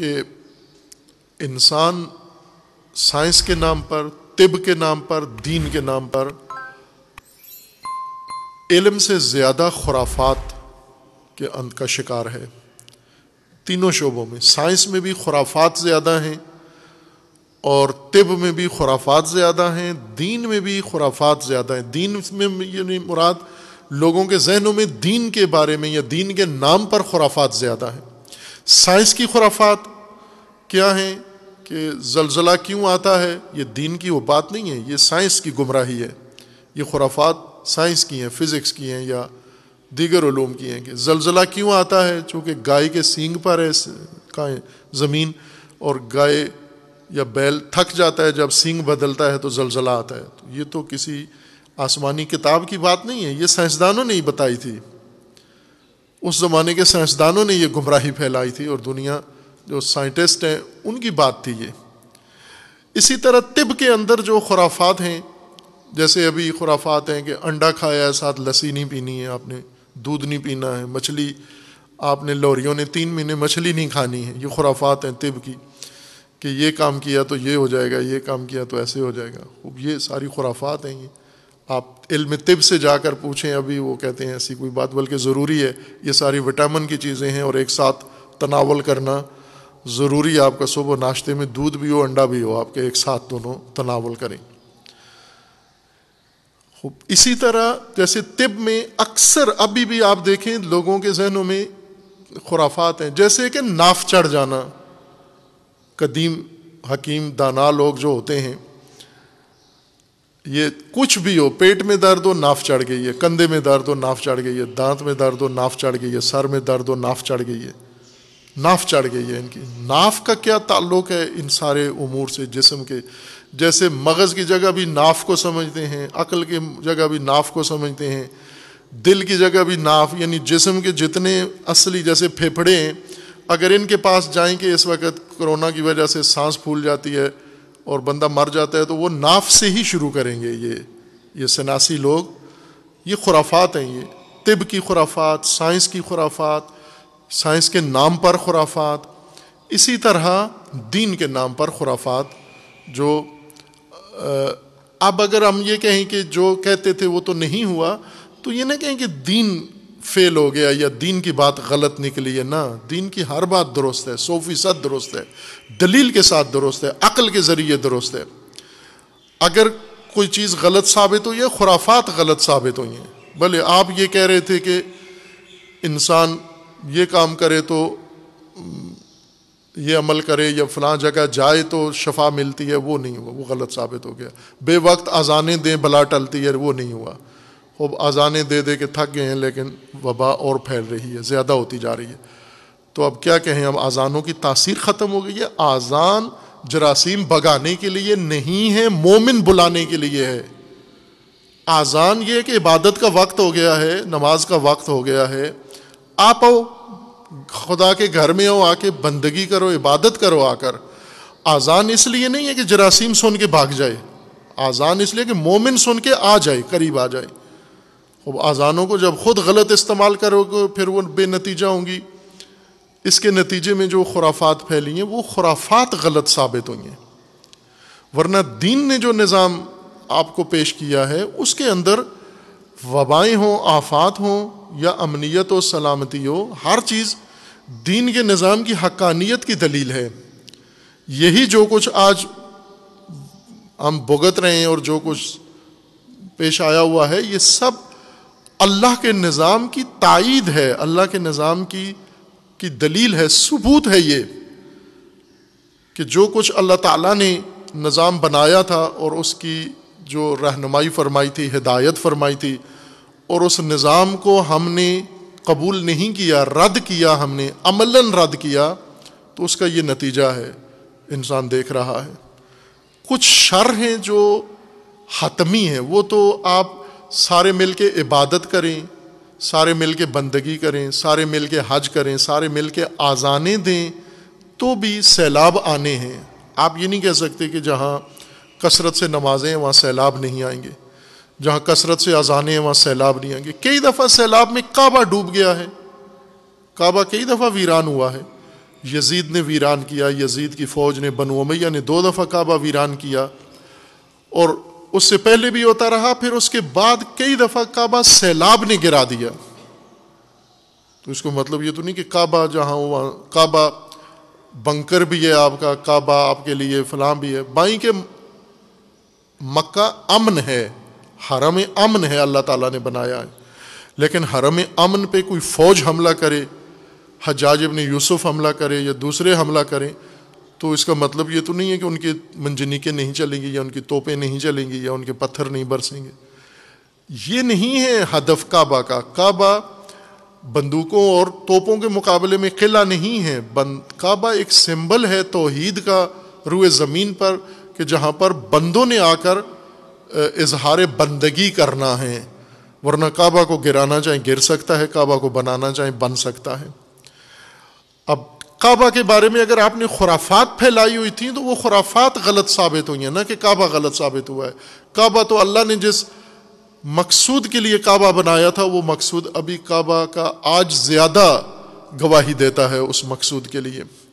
कि इंसान साइंस के नाम पर तिब के नाम पर दीन के नाम पर इलम से ज़्यादा खुराफात के अंत का शिकार है तीनों शोबों में साइंस में भी खुराफात ज़्यादा हैं और तिब में भी खुराफात ज़्यादा हैं दीन में भी खुराफात ज़्यादा हैं दीन में यानी मुराद लोगों के जहनों में दीन के बारे में या दीन के नाम पर खुराफात ज़्यादा हैं साइंस की खुराफात क्या हैं कि जलजला क्यों आता है ये दीन की वो बात नहीं है ये साइंस की गुमराही है ये खुराफात साइंस की हैं फिज़िक्स की हैं या दीगर ूम की हैं कि जलजला क्यों आता है चूँकि गाय के सींग पर है का ज़मीन और गाय या बैल थक जाता है जब सींग बदलता है तो जलजला आता है तो ये तो किसी आसमानी किताब की बात नहीं है ये साइंसदानों ने ही बताई थी उस ज़माने के साइंसदानों ने ये गुमराही फैलाई थी और दुनिया जो साइंटिस्ट हैं उनकी बात थी ये इसी तरह तिब के अंदर जो खुराफात हैं जैसे अभी खुराफात हैं कि अंडा खाया है साथ लस्सी नहीं पीनी है आपने दूध नहीं पीना है मछली आपने लौरियों ने तीन महीने मछली नहीं खानी है ये खुराफात हैं तिब की कि ये काम किया तो ये हो जाएगा ये काम किया तो ऐसे हो जाएगा खूब ये सारी खुराफात हैं ये आप इल्म तिब से जाकर पूछें अभी वो कहते हैं ऐसी कोई बात बल्कि ज़रूरी है ये सारी विटामिन की चीज़ें हैं और एक साथ तनावल करना ज़रूरी है आपका सुबह नाश्ते में दूध भी हो अंडा भी हो आपके एक साथ दोनों तनावल करें इसी तरह जैसे तिब में अक्सर अभी भी आप देखें लोगों के जहनों में खुराफात हैं जैसे कि नाफ चढ़ जाना कदीम हकीम दाना लोग जो होते हैं ये कुछ भी हो पेट में दर्द हो नाफ चढ़ गई है कंधे में दर्द हो नाफ चढ़ गई है दांत में दर्द हो नाफ चढ़ गई है सर में दर्द हो नाफ चढ़ गई है नाफ चढ़ गई है इनकी नाफ का क्या ताल्लुक है इन सारे उमूर से जिसम के जैसे मगज़ की जगह भी नाफ को समझते हैं अकल की जगह भी नाफ को समझते हैं दिल की जगह भी नाफ यानी जिसम के जितने असली जैसे फेफड़े हैं अगर इनके पास जाएं कि इस वक्त कोरोना की वजह से सांस फूल जाती है और बंदा मर जाता है तो वो नाफ से ही शुरू करेंगे ये ये सनासी लोग ये खुराफात हैं ये तिब की खुराफात साइंस की खुराफात साइंस के नाम पर खुराफात इसी तरह दीन के नाम पर खुराफात जो अब अगर हम ये कहें कि जो कहते थे वो तो नहीं हुआ तो ये ना कहें कि दीन फेल हो गया या दीन की बात गलत निकली है ना दीन की हर बात दुरुस्त है सौ फीसद दुरुस्त है दलील के साथ दुरुस्त है अकल के ज़रिए दुरुस्त है अगर कोई चीज़ गलत साबित हुई है खुराफात गलत साबित हुई हैं भले आप ये कह रहे थे कि इंसान ये काम करे तो ये अमल करे या फ़लाँ जगह जाए तो शफा मिलती है वो नहीं हुआ वो गलत साबित हो गया बे वक्त आजाने दें भला टलती है वो नहीं हुआ वो आजाने दे दे के थक गए हैं लेकिन वबा और फैल रही है ज़्यादा होती जा रही है तो अब क्या कहें अब आजानों की तासीर ख़त्म हो गई है आज़ान जरासीम भगाने के लिए नहीं है मोमिन बुलाने के लिए है आज़ान ये कि इबादत का वक्त हो गया है नमाज का वक्त हो गया है आप आओ खुदा के घर में आओ आके बंदगी करो इबादत करो आकर आज़ान इसलिए नहीं है कि जरासीम सुन के भाग जाए आज़ान इसलिए कि मोमिन सुन के आ जाए करीब आ जाए अब आज़ानों को जब ख़ुद गलत इस्तेमाल करोगे फिर वो बेनतीजा होंगी इसके नतीजे में जो खुराफात फैली हैं वो खुराफात गलत साबित हुई हैं वरना दीन ने जो निज़ाम आपको पेश किया है उसके अंदर वबाएँ हों आफात हों या अमनीत हो सलामती हो हर चीज़ दीन के निज़ाम की हक्कानियत की दलील है यही जो कुछ आज हम भुगत रहे हैं और जो कुछ पेश आया हुआ है ये सब अल्लाह के निज़ाम की तायद है अल्लाह के निज़ाम की की दलील है सबूत है ये कि जो कुछ अल्लाह ताला ने निज़ाम बनाया था और उसकी जो रहनुमाई फरमाई थी हिदायत फरमाई थी और उस निज़ाम को हमने कबूल नहीं किया रद्द किया हमने अमलन रद्द किया तो उसका ये नतीजा है इंसान देख रहा है कुछ शर हैं जो हतमी हैं वो तो आप सारे मिल के इबादत करें सारे मिल के बंदगी करें सारे मिल के हज करें सारे मिल के आज़ाने दें तो भी सैलाब आने हैं आप ये नहीं कह सकते कि जहाँ कसरत से नमाजें हैं वहाँ सैलाब नहीं आएंगे जहाँ कसरत से अजानें हैं वहाँ सैलाब नहीं आएंगे कई दफ़ा सैलाब में काबा डूब गया है काबा कई दफ़ा वीरान हुआ है यजीद ने वीरान किया यजीद की फ़ौज ने बनु ने दो दफ़ा काबा वीरान किया और उससे पहले भी होता रहा फिर उसके बाद कई दफा काबा सैलाब ने गिरा दिया तो इसको मतलब ये तो नहीं कि काबा जहाँ वहाँ काबा बंकर भी है आपका काबा आपके लिए फलाम भी है बाई के मक्का अमन है हरम अमन है अल्लाह ताला ने बनाया है लेकिन हरम अमन पे कोई फ़ौज हमला करे हजाज ने यूसुफ हमला करे या दूसरे हमला करें तो इसका मतलब ये तो नहीं है कि उनके मंजनिकें नहीं चलेंगी या उनकी तोपे नहीं चलेंगी या उनके पत्थर नहीं बरसेंगे ये नहीं है हदफ काबा का काबा बंदूकों और तोपों के मुकाबले में किला नहीं है बंद काबा एक सिंबल है तोहीद का रुए ज़मीन पर कि जहाँ पर बंदों ने आकर इजहार बंदगी करना है वरना काबा को गिराना चाहे गिर सकता है काबा को बनाना चाहे बन सकता है अब काबा के बारे में अगर आपने खुराफात फैलाई हुई थी तो वो खुराफात गलत साबित हुई हैं ना कि काबा गलत साबित हुआ है काबा तो अल्लाह ने जिस मकसूद के लिए काबा बनाया था वो मकसूद अभी काबा का आज ज़्यादा गवाही देता है उस मकसूद के लिए